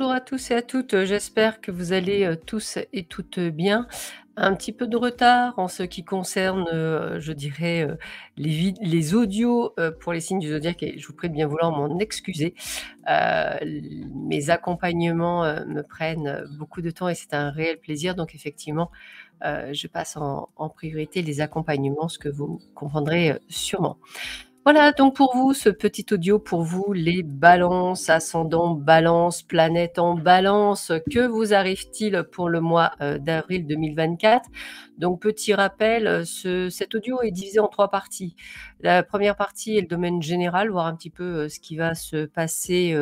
Bonjour à tous et à toutes, j'espère que vous allez euh, tous et toutes bien. Un petit peu de retard en ce qui concerne, euh, je dirais, euh, les, les audios pour les signes du zodiaque et je vous prie de bien vouloir m'en excuser. mes accompagnements me prennent beaucoup de temps et c'est un réel plaisir. Donc effectivement, je passe en, en, priorité les accompagnements, ce que vous comprendrez sûrement. Voilà donc pour vous ce petit audio pour vous les balances, ascendant balance, planète en balance, que vous arrive-t-il pour le mois euh, d'avril 2024 Donc petit rappel, euh, ce, cet audio est divisé en trois parties. La première partie est le domaine général, voir un petit peu euh, ce qui va se passer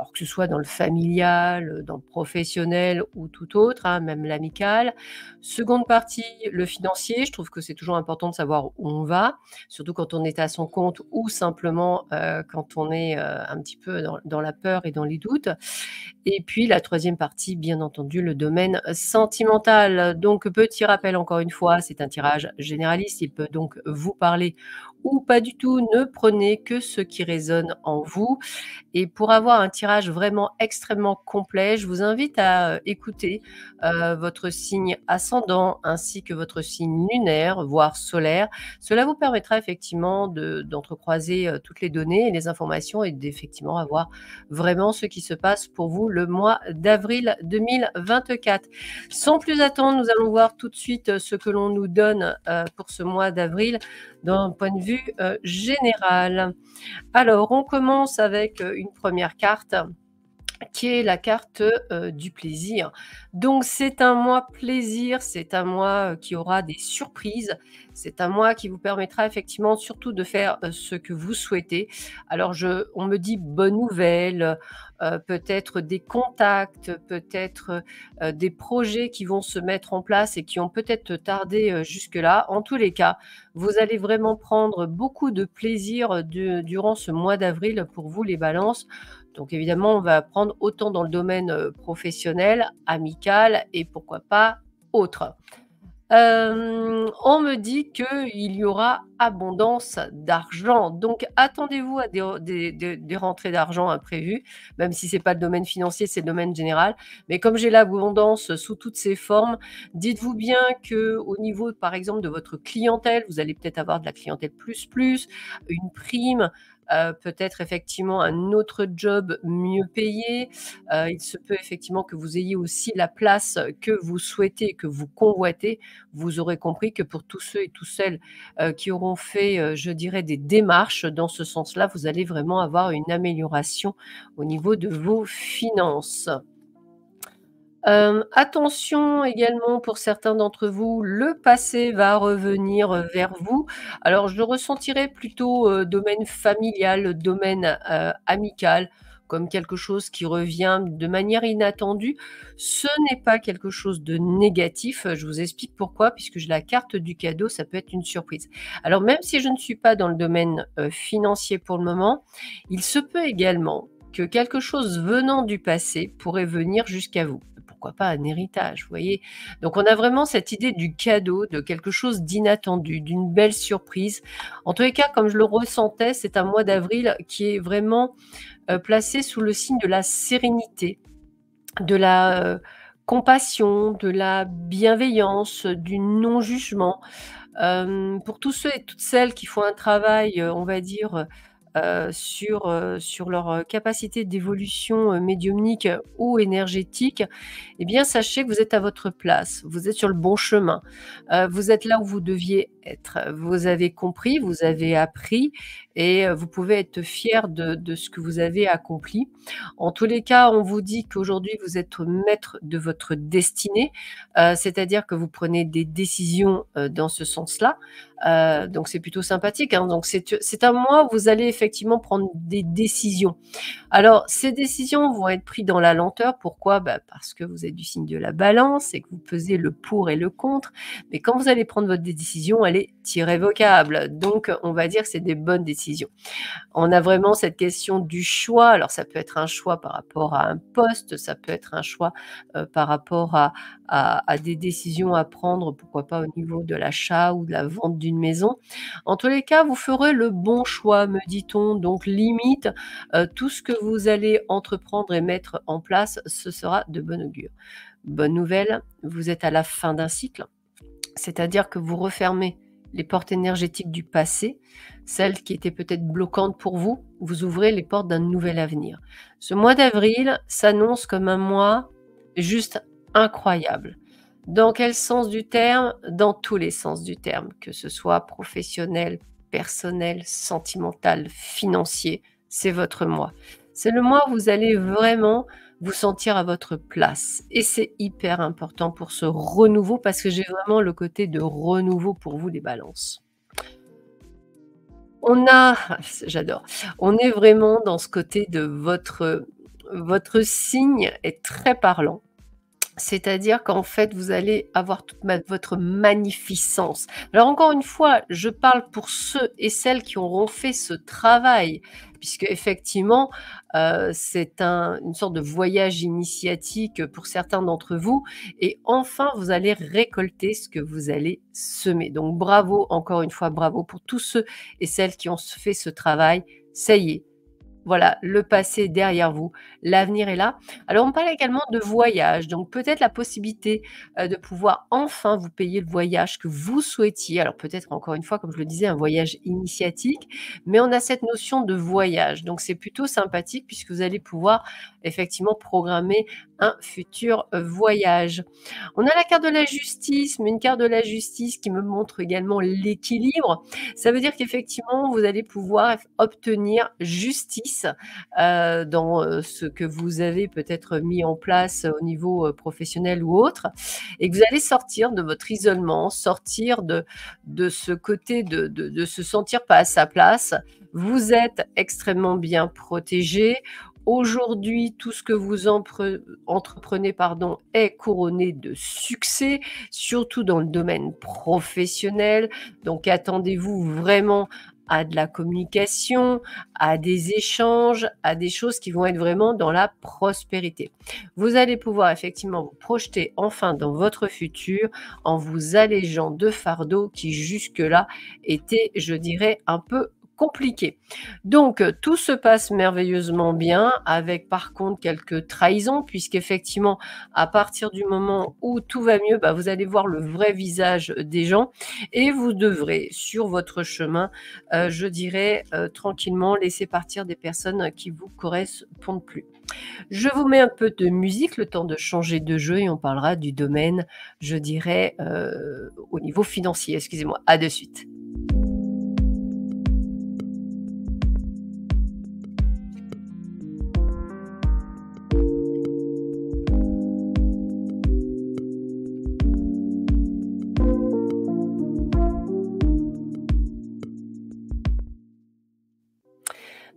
alors que ce soit dans le familial, euh, dans le professionnel ou tout autre, hein, même l'amical. Seconde partie, le financier. Je trouve que c'est toujours important de savoir où on va, surtout quand on est à son compte ou simplement euh, quand on est euh, un petit peu dans, dans, la peur et dans les doutes. Et puis la troisième partie, bien entendu, le domaine sentimental. Donc petit rappel encore une fois, c'est un tirage généraliste. Il peut donc vous parler ou pas du tout. Ne prenez que ce qui résonne en vous. Et pour avoir un tirage vraiment extrêmement complet, je vous invite à euh, écouter euh, votre signe ascendant ainsi que votre signe lunaire, voire solaire. Cela vous permettra effectivement d'entrecroiser euh, toutes les données et les informations et d'effectivement avoir vraiment ce qui se passe pour vous le mois d'avril 2024. Sans plus attendre, nous allons voir tout de suite ce que l'on nous donne pour ce mois d'avril d'un point de vue euh, général. Alors, on commence avec euh, une première carte qui est la carte euh, du plaisir. Donc c'est un mois plaisir, c'est un mois euh, qui aura des surprises, c'est un mois qui vous permettra effectivement surtout de faire euh, ce que vous souhaitez. Alors je, on me dit bonne nouvelle, peut-être des contacts, peut-être des projets qui vont se mettre en place et qui ont peut-être tardé jusque-là. En tous les cas, vous allez vraiment prendre beaucoup de plaisir durant ce mois d'avril pour vous les balances. Donc évidemment, on va apprendre autant dans le domaine euh, professionnel, amical et pourquoi pas autre. Euh, on me dit qu'il y aura abondance d'argent. Donc attendez-vous à des, rentrées d'argent imprévues, même si ce n'est pas le domaine financier, c'est le domaine général. Mais comme j'ai l'abondance sous toutes ses formes, dites-vous bien que au niveau, par exemple, de votre clientèle, vous allez peut-être avoir de la clientèle plus plus, une prime, euh, peut-être effectivement un autre job mieux payé. Euh, il se peut effectivement que vous ayez aussi la place que vous souhaitez, que vous convoitez. Vous aurez compris que pour tous ceux et toutes celles euh, qui auront fait, je dirais, des démarches dans ce sens-là, vous allez vraiment avoir une amélioration au niveau de vos finances. Euh, attention également pour certains d'entre vous, le passé va revenir vers vous. Alors je ressentirai ressentirais plutôt euh, domaine familial, domaine euh, amical, comme quelque chose qui revient de manière inattendue. Ce n'est pas quelque chose de négatif. Je vous explique pourquoi, puisque j'ai la carte du cadeau, ça peut être une surprise. Alors même si je ne suis pas dans le domaine financier pour le moment, il se peut également que quelque chose venant du passé pourrait venir jusqu'à vous pourquoi pas un héritage, vous voyez. Donc on a vraiment cette idée du cadeau, de quelque chose d'inattendu, d'une belle surprise. En tous les cas, comme je le ressentais, c'est un mois d'avril qui est vraiment euh, placé sous le signe de la sérénité, de la euh, compassion, de la bienveillance, du non-jugement. Euh, pour tous ceux et toutes celles qui font un travail, on va dire, euh, sur, euh, sur leur euh, capacité mmh. d'évolution médiumnique ou énergétique, eh bien, sachez que vous êtes à votre place, vous êtes sur le bon chemin, vous êtes là où vous deviez être, vous avez compris, vous avez appris et vous pouvez être fier de, de, ce que vous avez accompli. En tous les cas, on vous dit qu'aujourd'hui, vous êtes maître de votre destinée, c'est-à-dire que vous prenez des décisions dans ce sens-là. donc, c'est plutôt sympathique. Hein. Donc, c'est un mois où vous allez effectivement prendre des décisions. Alors, ces décisions vont être prises dans la lenteur. Pourquoi bah, Parce que vous êtes du signe de la balance et que vous pesez le pour et le contre. Mais quand vous allez prendre votre décision, elle est irrévocable. Donc, on va dire que c'est des bonnes décisions. On a vraiment cette question du choix. Alors, ça peut être un choix par rapport à un poste, ça peut être un choix euh, par rapport à, des décisions à prendre, pourquoi pas au niveau de l'achat ou de la vente d'une maison. En tous les cas, vous ferez le bon choix, me dit donc limite, euh, tout ce que vous allez entreprendre et mettre en place, ce sera de bon augure. Bonne nouvelle, vous êtes à la fin d'un cycle, c'est-à-dire que vous refermez les portes énergétiques du passé, celles qui étaient peut-être bloquantes pour vous, vous ouvrez les portes d'un nouvel avenir. Ce mois d'avril s'annonce comme un mois juste incroyable. Dans quel sens du terme Dans tous les sens du terme, que ce soit professionnel, personnel, sentimental, financier. C'est votre moi. C'est le moi où vous allez vraiment vous sentir à votre place. Et c'est hyper important pour ce renouveau parce que j'ai vraiment le côté de renouveau pour vous les balances. On a, j'adore, on est vraiment dans ce côté de votre, votre signe est très parlant. C'est-à-dire qu'en fait, vous allez avoir toute votre magnificence. Alors encore une fois, je parle pour ceux et celles qui auront fait ce travail, puisque effectivement, euh, c'est une sorte de voyage initiatique pour certains d'entre vous. Et enfin, vous allez récolter ce que vous allez semer. Donc bravo, encore une fois, bravo pour tous ceux et celles qui ont fait ce travail. Ça y est, voilà, le passé derrière vous, l'avenir est là. Alors on parle également de voyage, donc peut-être la possibilité euh, de pouvoir enfin vous payer le voyage que vous souhaitiez. Alors peut-être encore une fois, comme je le disais, un voyage initiatique, mais on a cette notion de voyage. Donc c'est plutôt sympathique puisque vous allez pouvoir effectivement programmer un futur voyage. On a la carte de la justice, mais une carte de la justice qui me montre également l'équilibre. Ça veut dire qu'effectivement, vous allez pouvoir obtenir justice euh, dans euh, ce que vous avez peut-être mis en place au niveau euh, professionnel ou autre, et que vous allez sortir de votre isolement, sortir de, de ce côté de, de, de se sentir pas à sa place. Vous êtes extrêmement bien protégé Aujourd'hui, tout ce que vous entreprenez pardon, est couronné de succès, surtout dans le domaine professionnel. Donc attendez-vous vraiment à de la communication, à des échanges, à des choses qui vont être vraiment dans la prospérité. Vous allez pouvoir effectivement vous projeter enfin dans votre futur en vous allégeant de fardeaux qui jusque-là étaient, je dirais, un peu compliqué. Donc euh, tout se passe merveilleusement bien, avec par contre quelques trahisons, puisqu'effectivement, à partir du moment où tout va mieux, bah, vous allez voir le vrai visage des gens et vous devrez sur votre chemin, euh, je dirais, euh, tranquillement laisser partir des personnes qui vous correspondent plus. Je vous mets un peu de musique, le temps de changer de jeu et on parlera du domaine, je dirais, au niveau financier. Excusez-moi, à de suite.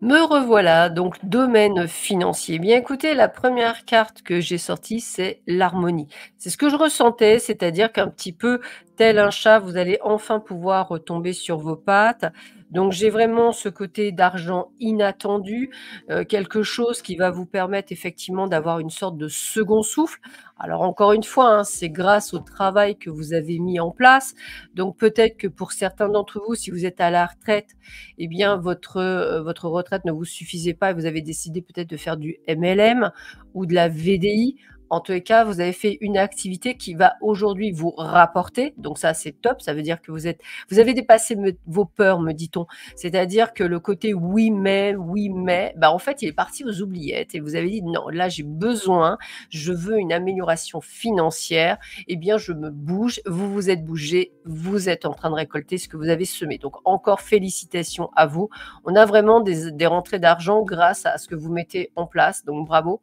Me revoilà, donc domaine financier. Bien écoutez, la première carte que j'ai sortie, c'est l'harmonie. C'est ce que je ressentais, c'est-à-dire qu'un petit peu tel un chat, vous allez enfin pouvoir retomber sur vos pattes. Donc j'ai vraiment ce côté d'argent inattendu, euh, quelque chose qui va vous permettre effectivement d'avoir une sorte de second souffle. Alors encore une fois, hein, c'est grâce au travail que vous avez mis en place. Donc peut-être que pour certains d'entre vous, si vous êtes à la retraite, eh bien votre, euh, votre retraite ne vous suffisait pas et vous avez décidé peut-être de faire du MLM ou de la VDI. En tous les cas, vous avez fait une activité qui va aujourd'hui vous rapporter. Donc ça, c'est top. Ça veut dire que vous êtes, vous avez dépassé vos peurs, me dit-on. C'est-à-dire que le côté oui mais, oui mais, bah en fait, il est parti aux oubliettes et vous avez dit non, là j'ai besoin, je veux une amélioration financière. Eh bien, je me bouge. Vous vous êtes bougé, vous êtes en train de récolter ce que vous avez semé. Donc encore félicitations à vous. On a vraiment des, des rentrées d'argent grâce à ce que vous mettez en place. Donc bravo.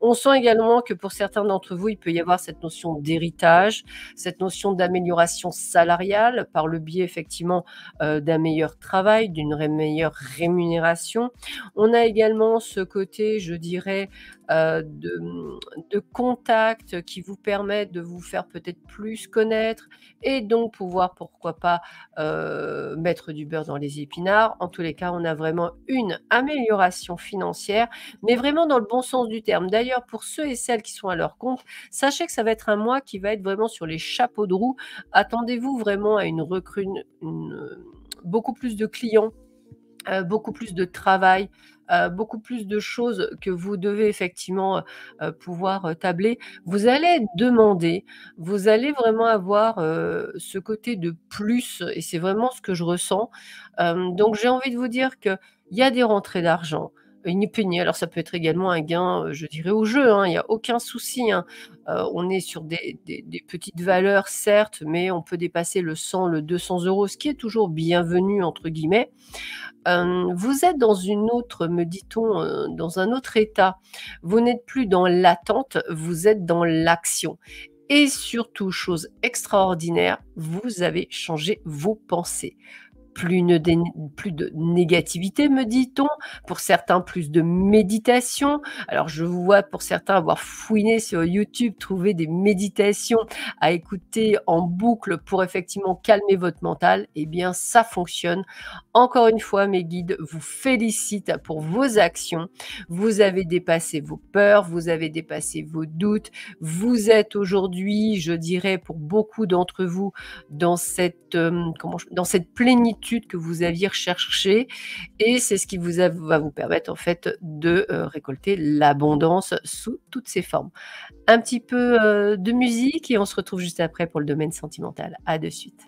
On sent également que pour certains d'entre vous, il peut y avoir cette notion d'héritage, cette notion d'amélioration salariale par le biais effectivement euh, d'un meilleur travail, d'une meilleure rémunération. On a également ce côté, je dirais, euh, de, contacts contact qui vous permettent de vous faire peut-être plus connaître et donc pouvoir, pourquoi pas, euh, mettre du beurre dans les épinards. En tous les cas, on a vraiment une amélioration financière, mais vraiment dans le bon sens du terme. D'ailleurs, pour ceux et celles qui sont à leur compte, sachez que ça va être un mois qui va être vraiment sur les chapeaux de roue. Attendez-vous vraiment à une recrue, beaucoup plus de clients euh, beaucoup plus de travail, euh, beaucoup plus de choses que vous devez effectivement euh, euh, pouvoir tabler, vous allez demander, vous allez vraiment avoir ce côté de plus, et c'est vraiment ce que je ressens. donc j'ai envie de vous dire qu'il y a des rentrées d'argent, une Alors ça peut être également un gain, euh, je dirais, au jeu, hein. il n'y a aucun souci. Hein. Euh, on est sur des, petites valeurs, certes, mais on peut dépasser le 100, le 200 euros, ce qui est toujours bienvenu, entre guillemets. Euh, vous êtes dans une autre, me dit-on, dans un autre état. Vous n'êtes plus dans l'attente, vous êtes dans l'action. Et surtout, chose extraordinaire, vous avez changé vos pensées plus, une plus de négativité, me dit-on, pour certains plus de méditation. Alors je vois pour certains avoir fouiné sur YouTube, trouver des méditations à écouter en boucle pour effectivement calmer votre mental. Eh bien, ça fonctionne. Encore une fois, mes guides vous félicitent pour vos actions. Vous avez dépassé vos peurs, vous avez dépassé vos doutes. Vous êtes aujourd'hui, je dirais pour beaucoup d'entre vous, dans cette, euh, dans cette plénitude que vous aviez recherché, et c'est ce qui vous va vous permettre en fait de euh, récolter l'abondance sous toutes ses formes. Un petit peu euh, de musique et on se retrouve juste après pour le domaine sentimental. À de suite.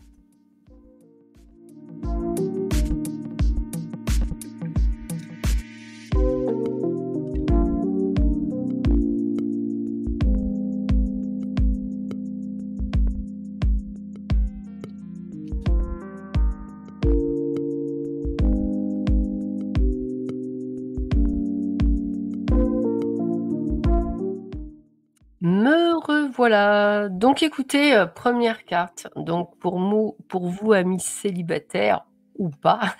voilà. Donc écoutez, euh, première carte. Donc pour vous, amis célibataires ou pas,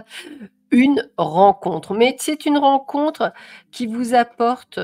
une rencontre. Mais c'est une rencontre qui vous apporte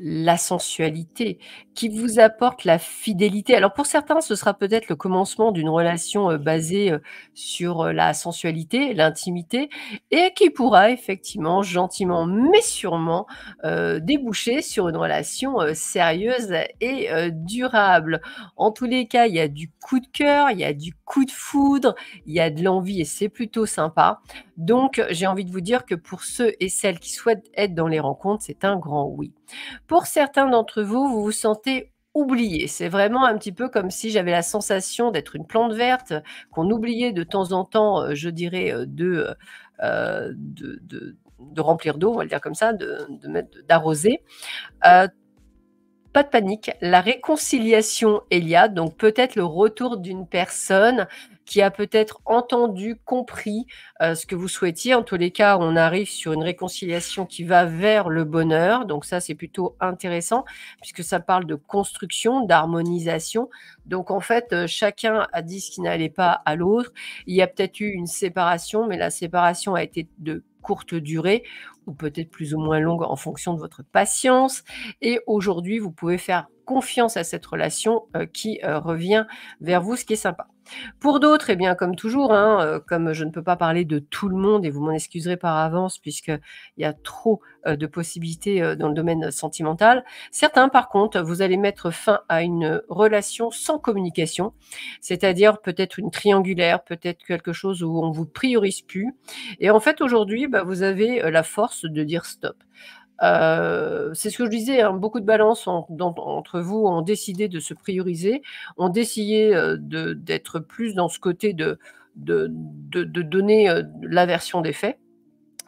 la sensualité, qui vous apporte la fidélité. Alors pour certains, ce sera peut-être le commencement d'une relation euh, basée euh, sur euh, la sensualité, l'intimité, et qui pourra effectivement, gentiment mais sûrement, déboucher sur une relation sérieuse et durable. En tous les cas, il y a du coup de cœur, il y a du coup de foudre, il y a de l'envie et c'est plutôt sympa. Donc j'ai envie de vous dire que pour ceux et celles qui souhaitent être dans les rencontres, c'est un grand oui. Pour certains d'entre vous, vous vous sentez oublié. C'est vraiment un petit peu comme si j'avais la sensation d'être une plante verte, qu'on oubliait de temps en temps, euh, je dirais, euh, euh, de, de, remplir d'eau, on va le dire comme ça, d'arroser. De, pas de panique. La réconciliation, il y donc peut-être le retour d'une personne qui a peut-être entendu, compris euh, ce que vous souhaitiez. En tous les cas, on arrive sur une réconciliation qui va vers le bonheur. Donc ça, c'est plutôt intéressant puisque ça parle de construction, d'harmonisation. Donc en fait, euh, chacun a dit ce qui n'allait pas à l'autre. Il y a peut-être eu une séparation, mais la séparation a été de courte durée ou peut-être plus ou moins longue en fonction de votre patience. Et aujourd'hui, vous pouvez faire confiance à cette relation euh, qui euh, revient vers vous, ce qui est sympa. Pour d'autres, eh bien, comme toujours, hein, euh, comme je ne peux pas parler de tout le monde, et vous m'en excuserez par avance, puisqu'il y a trop euh, de possibilités euh, dans le domaine sentimental, certains, par contre, vous allez mettre fin à une relation sans communication, c'est-à-dire peut-être une triangulaire, peut-être quelque chose où on ne vous priorise plus. Et en fait, aujourd'hui, bah, vous avez la force de dire stop. Euh, c'est ce que je disais, hein, beaucoup de balances entre vous ont décidé de se prioriser, ont décidé euh, d'être plus dans ce côté de, de donner euh, la version des faits.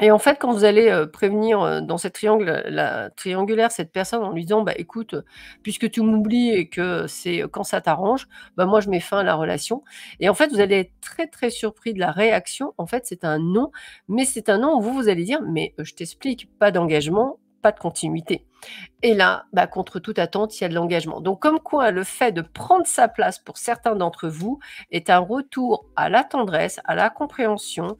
Et en fait, quand vous allez euh, prévenir euh, dans cette triangle, la triangulaire cette personne en lui disant bah écoute, euh, puisque tu m'oublies et que c'est quand ça t'arrange, bah moi je mets fin à la relation. Et en fait, vous allez être très très surpris de la réaction. En fait, c'est un non, mais c'est un non où vous vous allez dire mais je t'explique, pas d'engagement, pas de continuité. Et là, bah, contre toute attente, il y a de l'engagement. Donc comme quoi, le fait de prendre sa place pour certains d'entre vous est un retour à la tendresse, à la compréhension,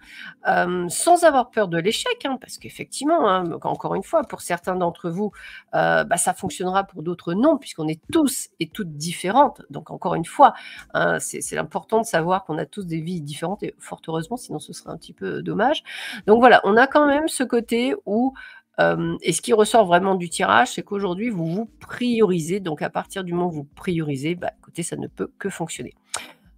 euh, sans avoir peur de l'échec, hein, parce qu'effectivement, hein, encore une fois, pour certains d'entre vous, euh, bah, ça fonctionnera, pour d'autres non, puisqu'on est tous et toutes différentes. Donc encore une fois, hein, c'est important de savoir qu'on a tous des vies différentes, et fort heureusement, sinon ce serait un petit peu dommage. Donc voilà, on a quand même ce côté où euh, et ce qui ressort vraiment du tirage, c'est qu'aujourd'hui, vous vous priorisez. Donc, à partir du moment où vous priorisez, bah, écoutez, ça ne peut que fonctionner.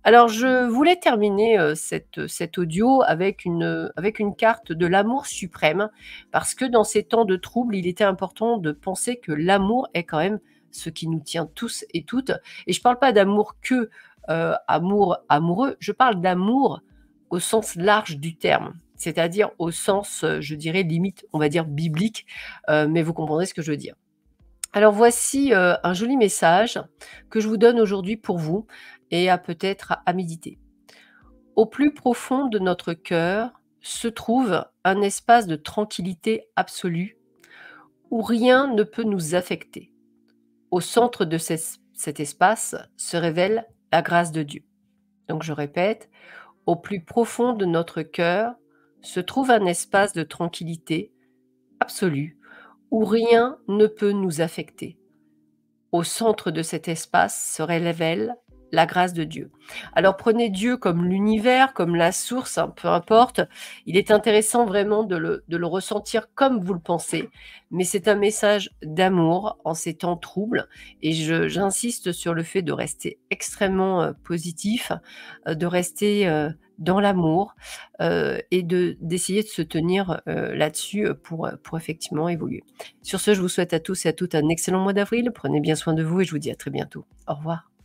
Alors, je voulais terminer euh, cette, euh, cet audio avec une, avec une carte de l'amour suprême, parce que dans ces temps de troubles, il était important de penser que l'amour est quand même ce qui nous tient tous et toutes. Et je ne parle pas d'amour que amour amoureux, je parle d'amour au sens large du terme c'est-à-dire au sens, euh, je dirais, limite, on va dire, biblique, euh, mais vous comprendrez ce que je veux dire. Alors voici euh, un joli message que je vous donne aujourd'hui pour vous et à peut-être à, méditer. Au plus profond de notre cœur se trouve un espace de tranquillité absolue où rien ne peut nous affecter. Au centre de cet espace se révèle la grâce de Dieu. Donc je répète, au plus profond de notre cœur se trouve un espace de tranquillité absolue où rien ne peut nous affecter. Au centre de cet espace se révèle la grâce de Dieu. Alors prenez Dieu comme l'univers, comme la source, hein, peu importe. Il est intéressant vraiment de le, ressentir comme vous le pensez, mais c'est un message d'amour en ces temps troubles. Et j'insiste sur le fait de rester extrêmement euh, positif, euh, de rester euh, dans l'amour et de d'essayer de se tenir là-dessus pour, pour effectivement évoluer. Sur ce, je vous souhaite à tous et à toutes un excellent mois d'avril. Prenez bien soin de vous et je vous dis à très bientôt. Au revoir.